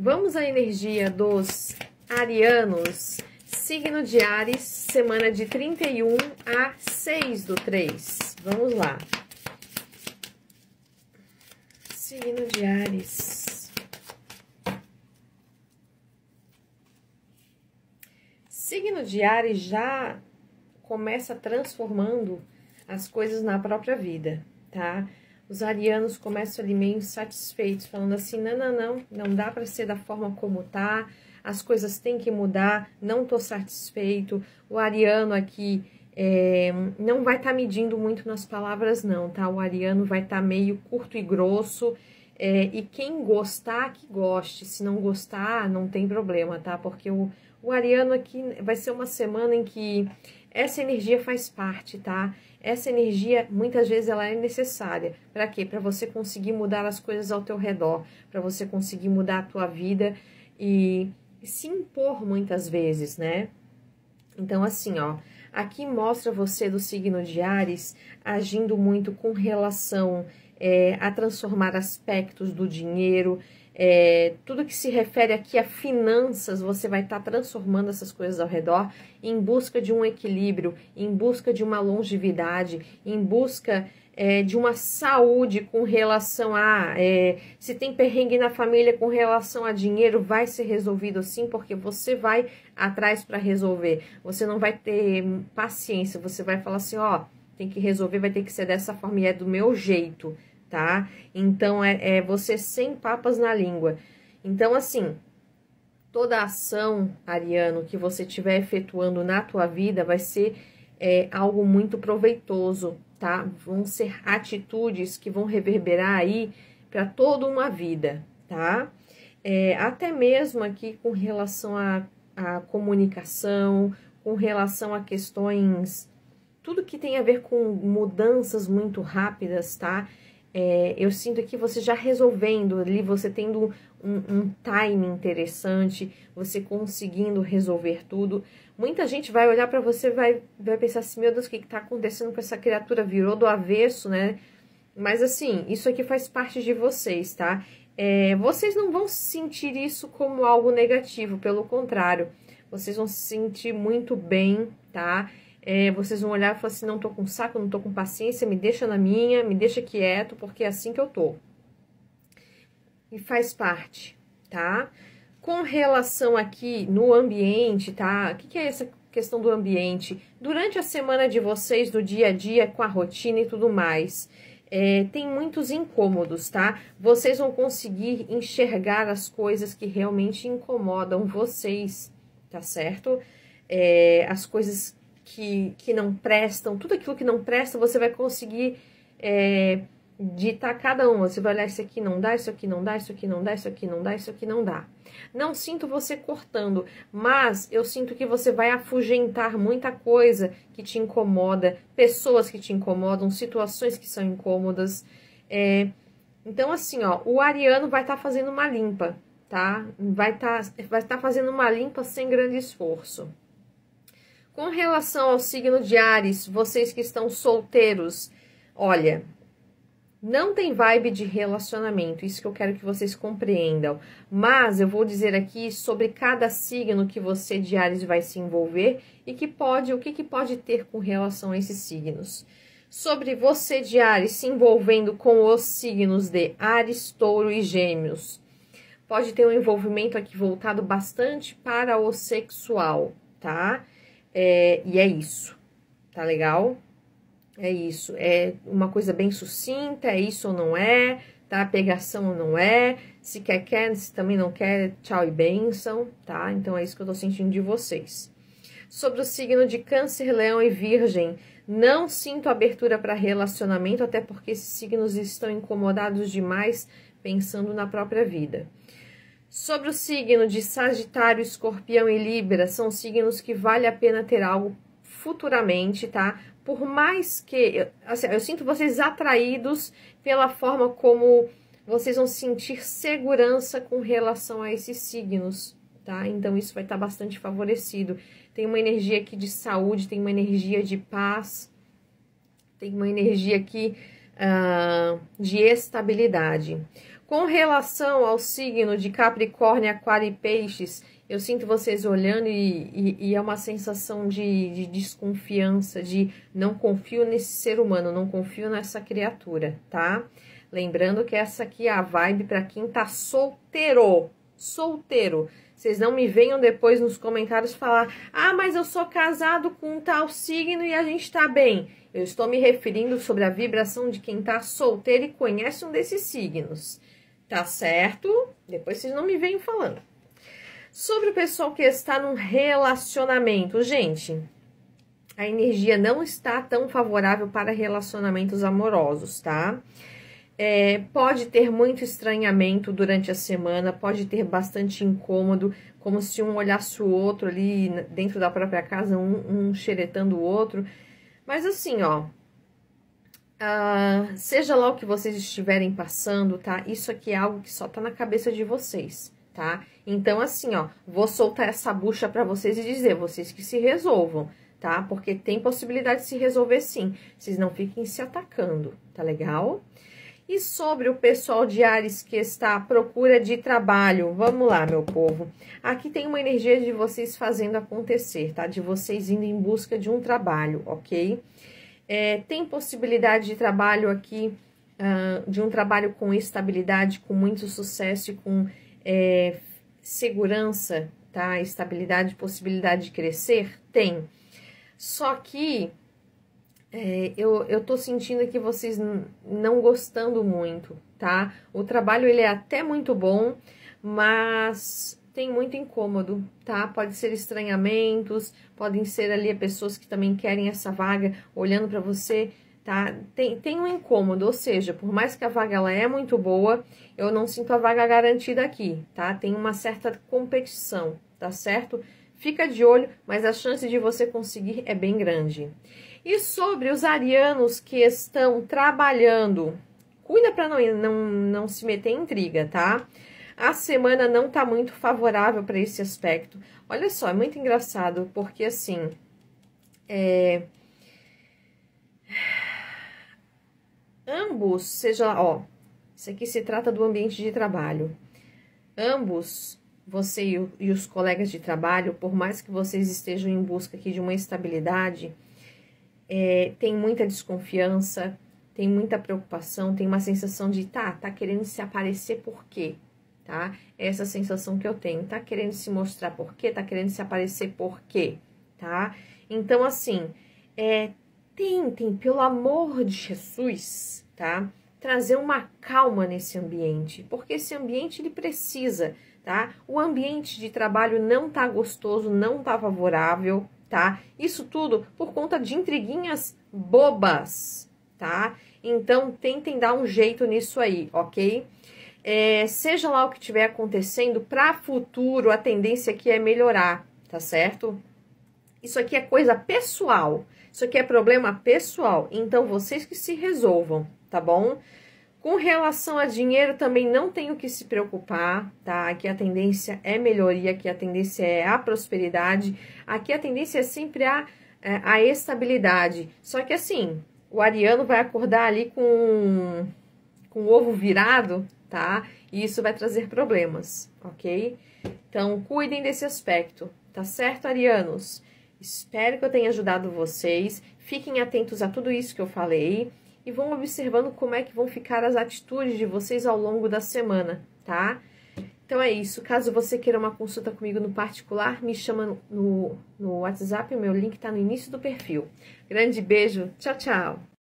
Vamos à energia dos arianos, signo de Ares, semana de 31 a 6 do 3. Vamos lá. Signo de Ares. Signo de Ares já começa transformando as coisas na própria vida, tá? Os arianos começam ali meio insatisfeitos, falando assim: não, não, não, não dá para ser da forma como tá, as coisas têm que mudar, não tô satisfeito. O ariano aqui é, não vai estar tá medindo muito nas palavras, não, tá? O ariano vai estar tá meio curto e grosso. É, e quem gostar, que goste. Se não gostar, não tem problema, tá? Porque o, o ariano aqui vai ser uma semana em que essa energia faz parte, tá? Essa energia, muitas vezes, ela é necessária. Para quê? Para você conseguir mudar as coisas ao teu redor, para você conseguir mudar a tua vida e se impor muitas vezes, né? Então, assim, ó, aqui mostra você do signo de Ares agindo muito com relação é, a transformar aspectos do dinheiro, é, tudo que se refere aqui a finanças, você vai estar tá transformando essas coisas ao redor em busca de um equilíbrio, em busca de uma longevidade, em busca é, de uma saúde com relação a é, se tem perrengue na família com relação a dinheiro, vai ser resolvido assim porque você vai atrás para resolver. Você não vai ter paciência, você vai falar assim, ó, tem que resolver, vai ter que ser dessa forma e é do meu jeito tá? Então, é, é você sem papas na língua. Então, assim, toda ação, Ariano, que você estiver efetuando na tua vida vai ser é, algo muito proveitoso, tá? Vão ser atitudes que vão reverberar aí para toda uma vida, tá? É, até mesmo aqui com relação à, à comunicação, com relação a questões, tudo que tem a ver com mudanças muito rápidas, tá? É, eu sinto que você já resolvendo ali, você tendo um, um time interessante, você conseguindo resolver tudo. Muita gente vai olhar para você vai vai pensar assim, meu Deus, o que está acontecendo com essa criatura? Virou do avesso, né? Mas assim, isso aqui faz parte de vocês, tá? É, vocês não vão sentir isso como algo negativo, pelo contrário, vocês vão se sentir muito bem, tá? É, vocês vão olhar e falar assim, não tô com saco, não tô com paciência, me deixa na minha, me deixa quieto, porque é assim que eu tô. E faz parte, tá? Com relação aqui no ambiente, tá? O que, que é essa questão do ambiente? Durante a semana de vocês, do dia a dia, com a rotina e tudo mais, é, tem muitos incômodos, tá? Vocês vão conseguir enxergar as coisas que realmente incomodam vocês, tá certo? É, as coisas que, que não prestam, tudo aquilo que não presta, você vai conseguir é, ditar cada uma. Você vai olhar isso aqui não dá, isso aqui não dá, isso aqui não dá, isso aqui não dá, isso aqui não dá. Não sinto você cortando, mas eu sinto que você vai afugentar muita coisa que te incomoda, pessoas que te incomodam, situações que são incômodas. É, então, assim, ó, o ariano vai estar tá fazendo uma limpa, tá? Vai estar tá, vai tá fazendo uma limpa sem grande esforço. Com relação ao signo de Ares, vocês que estão solteiros, olha, não tem vibe de relacionamento, isso que eu quero que vocês compreendam. Mas eu vou dizer aqui sobre cada signo que você de Ares vai se envolver e que pode, o que, que pode ter com relação a esses signos. Sobre você de Ares se envolvendo com os signos de Ares, Touro e Gêmeos. Pode ter um envolvimento aqui voltado bastante para o sexual, tá? É, e é isso, tá legal? É isso, é uma coisa bem sucinta, é isso ou não é, tá? Pegação ou não é, se quer, quer, se também não quer, tchau e benção, tá? Então é isso que eu tô sentindo de vocês. Sobre o signo de Câncer, Leão e Virgem, não sinto abertura para relacionamento, até porque esses signos estão incomodados demais pensando na própria vida. Sobre o signo de Sagitário, Escorpião e Libra, são signos que vale a pena ter algo futuramente, tá? Por mais que. Assim, eu sinto vocês atraídos pela forma como vocês vão sentir segurança com relação a esses signos, tá? Então isso vai estar bastante favorecido. Tem uma energia aqui de saúde, tem uma energia de paz, tem uma energia aqui uh, de estabilidade. Com relação ao signo de Capricórnio, Aquário e Peixes, eu sinto vocês olhando e, e, e é uma sensação de, de, desconfiança, de não confio nesse ser humano, não confio nessa criatura, tá? Lembrando que essa aqui é a vibe para quem tá solteiro, solteiro. Vocês não me venham depois nos comentários falar, ah, mas eu sou casado com um tal signo e a gente tá bem. Eu estou me referindo sobre a vibração de quem tá solteiro e conhece um desses signos tá certo? Depois vocês não me venham falando. Sobre o pessoal que está num relacionamento, gente, a energia não está tão favorável para relacionamentos amorosos, tá? É, pode ter muito estranhamento durante a semana, pode ter bastante incômodo, como se um olhasse o outro ali dentro da própria casa, um, um xeretando o outro. Mas assim, ó, ah, seja lá o que vocês estiverem passando, tá? Isso aqui é algo que só tá na cabeça de vocês, tá? Então, assim, ó, vou soltar essa bucha para vocês e dizer, vocês que se resolvam, tá? Porque tem possibilidade de se resolver sim, vocês não fiquem se atacando, tá legal? E sobre o pessoal de Ares que está à procura de trabalho, vamos lá, meu povo. Aqui tem uma energia de vocês fazendo acontecer, tá? De vocês indo em busca de um trabalho, ok? Ok? É, tem possibilidade de trabalho aqui, uh, de um trabalho com estabilidade, com muito sucesso e com é, segurança, tá? Estabilidade, possibilidade de crescer? Tem. Só que é, eu, eu tô sentindo que vocês não gostando muito, tá? O trabalho ele é até muito bom, mas tem muito incômodo, tá? Pode ser estranhamentos, podem ser ali pessoas que também querem essa vaga olhando para você, tá? Tem, tem um incômodo, ou seja, por mais que a vaga ela é muito boa, eu não sinto a vaga garantida aqui, tá? Tem uma certa competição, tá certo? Fica de olho, mas a chance de você conseguir é bem grande. E sobre os arianos que estão trabalhando, cuida para não, não, não se meter em intriga, tá? Tá? A semana não tá muito favorável para esse aspecto. Olha só, é muito engraçado, porque assim... É... Ambos, seja, ó, isso aqui se trata do ambiente de trabalho. Ambos, você e, o, e os colegas de trabalho, por mais que vocês estejam em busca aqui de uma estabilidade, é, tem muita desconfiança, tem muita preocupação, tem uma sensação de tá, tá querendo se aparecer por quê? tá? Essa sensação que eu tenho, tá querendo se mostrar por quê? Tá querendo se aparecer por quê? Tá? Então, assim, é, tentem, pelo amor de Jesus, tá? Trazer uma calma nesse ambiente, porque esse ambiente ele precisa, tá? O ambiente de trabalho não tá gostoso, não tá favorável, tá? Isso tudo por conta de intriguinhas bobas, tá? Então tentem dar um jeito nisso aí, ok? é, seja lá o que estiver acontecendo, para futuro a tendência aqui é melhorar, tá certo? Isso aqui é coisa pessoal, isso aqui é problema pessoal, então vocês que se resolvam, tá bom? Com relação a dinheiro, também não tenho que se preocupar, tá? Aqui a tendência é melhoria, aqui a tendência é a prosperidade, aqui a tendência é sempre a, é, a estabilidade. Só que assim, o ariano vai acordar ali com, com o ovo virado, tá? E isso vai trazer problemas, ok? Então, cuidem desse aspecto, tá certo, arianos? Espero que eu tenha ajudado vocês. Fiquem atentos a tudo isso que eu falei e vão observando como é que vão ficar as atitudes de vocês ao longo da semana, tá? Então é isso. Caso você queira uma consulta comigo no particular, me chama no, no WhatsApp, o meu link está no início do perfil. Grande beijo, tchau, tchau!